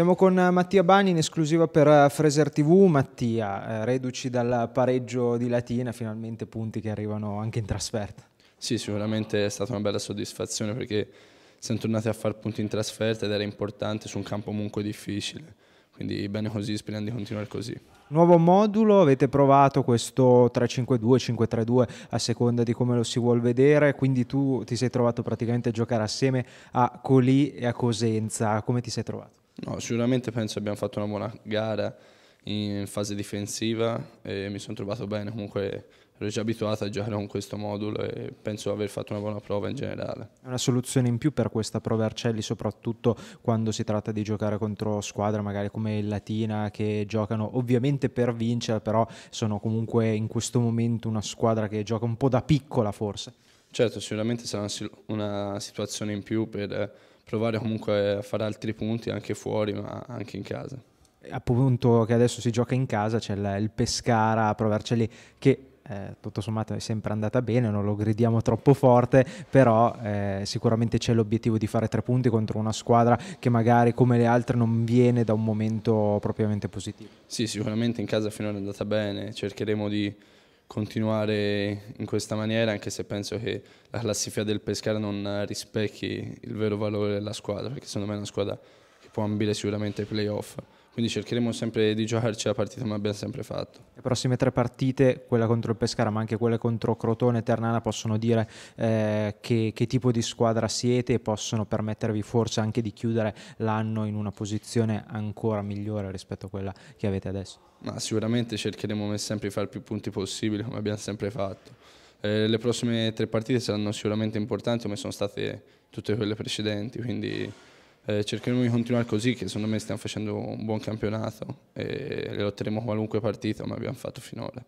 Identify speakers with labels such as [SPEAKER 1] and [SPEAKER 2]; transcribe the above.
[SPEAKER 1] Siamo con eh, Mattia Bani in esclusiva per eh, Fraser TV. Mattia, eh, reduci dal pareggio di Latina, finalmente punti che arrivano anche in trasferta. Sì, sicuramente
[SPEAKER 2] è stata una bella soddisfazione perché siamo tornati a fare punti in trasferta ed era importante su un campo comunque difficile. Quindi bene così, speriamo di continuare così.
[SPEAKER 1] Nuovo modulo, avete provato questo 3-5-2, 5-3-2 a seconda di come lo si vuol vedere, quindi tu ti sei trovato praticamente a giocare assieme a Colì e a Cosenza, come ti sei trovato? No,
[SPEAKER 2] sicuramente penso abbiamo fatto una buona gara in fase difensiva e mi sono trovato bene, comunque ero già abituato a giocare con questo modulo e penso di aver fatto una buona prova in generale.
[SPEAKER 1] È una soluzione in più per questa prova Arcelli, soprattutto quando si tratta di giocare contro squadre magari come il Latina che giocano ovviamente per vincere, però sono comunque in questo momento una squadra che gioca un po' da piccola forse.
[SPEAKER 2] Certo, sicuramente sarà una situazione in più per provare comunque a fare altri punti anche fuori ma anche in casa.
[SPEAKER 1] Appunto che adesso si gioca in casa, c'è il Pescara a provarci lì che eh, tutto sommato è sempre andata bene, non lo gridiamo troppo forte, però eh, sicuramente c'è l'obiettivo di fare tre punti contro una squadra che magari come le altre non viene da un momento propriamente positivo.
[SPEAKER 2] Sì, sicuramente in casa finora è andata bene, cercheremo di continuare in questa maniera, anche se penso che la classifica del Pescara non rispecchi il vero valore della squadra, perché secondo me è una squadra che può ambire sicuramente i playoff quindi cercheremo sempre di giocarci la partita come abbiamo sempre fatto.
[SPEAKER 1] Le prossime tre partite, quella contro il Pescara ma anche quelle contro Crotone e Ternana possono dire eh, che, che, tipo di squadra siete e possono permettervi forse anche di chiudere l'anno in una posizione ancora migliore rispetto a quella che avete adesso?
[SPEAKER 2] Ma sicuramente cercheremo sempre di fare più punti possibili come abbiamo sempre fatto. Eh, le prossime tre partite saranno sicuramente importanti come sono state tutte quelle precedenti, quindi eh, cercheremo di continuare così, che secondo me stiamo facendo un buon campionato e le lotteremo qualunque partita come abbiamo fatto finora.